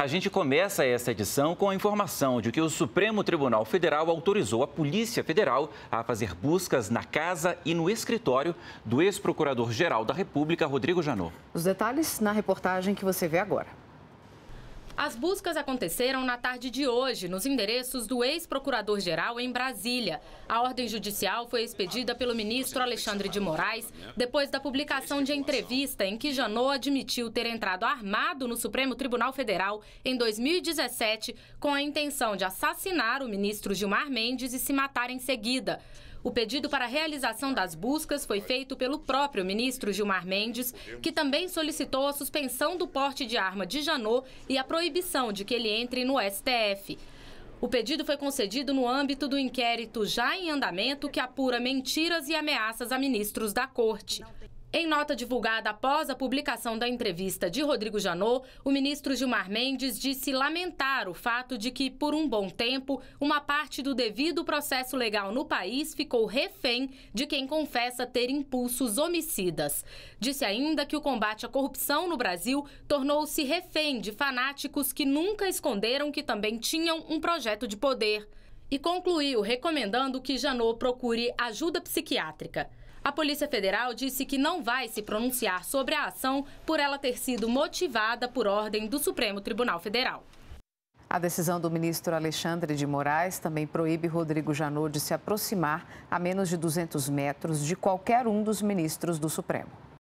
A gente começa essa edição com a informação de que o Supremo Tribunal Federal autorizou a Polícia Federal a fazer buscas na casa e no escritório do ex-procurador-geral da República, Rodrigo Janot. Os detalhes na reportagem que você vê agora. As buscas aconteceram na tarde de hoje, nos endereços do ex-procurador-geral em Brasília. A ordem judicial foi expedida pelo ministro Alexandre de Moraes depois da publicação de entrevista em que Janot admitiu ter entrado armado no Supremo Tribunal Federal em 2017 com a intenção de assassinar o ministro Gilmar Mendes e se matar em seguida. O pedido para a realização das buscas foi feito pelo próprio ministro Gilmar Mendes, que também solicitou a suspensão do porte de arma de Janot e a proibição proibição de que ele entre no STF. O pedido foi concedido no âmbito do inquérito já em andamento que apura mentiras e ameaças a ministros da corte. Em nota divulgada após a publicação da entrevista de Rodrigo Janot, o ministro Gilmar Mendes disse lamentar o fato de que, por um bom tempo, uma parte do devido processo legal no país ficou refém de quem confessa ter impulsos homicidas. Disse ainda que o combate à corrupção no Brasil tornou-se refém de fanáticos que nunca esconderam que também tinham um projeto de poder. E concluiu recomendando que Janot procure ajuda psiquiátrica. A Polícia Federal disse que não vai se pronunciar sobre a ação por ela ter sido motivada por ordem do Supremo Tribunal Federal. A decisão do ministro Alexandre de Moraes também proíbe Rodrigo Janot de se aproximar a menos de 200 metros de qualquer um dos ministros do Supremo.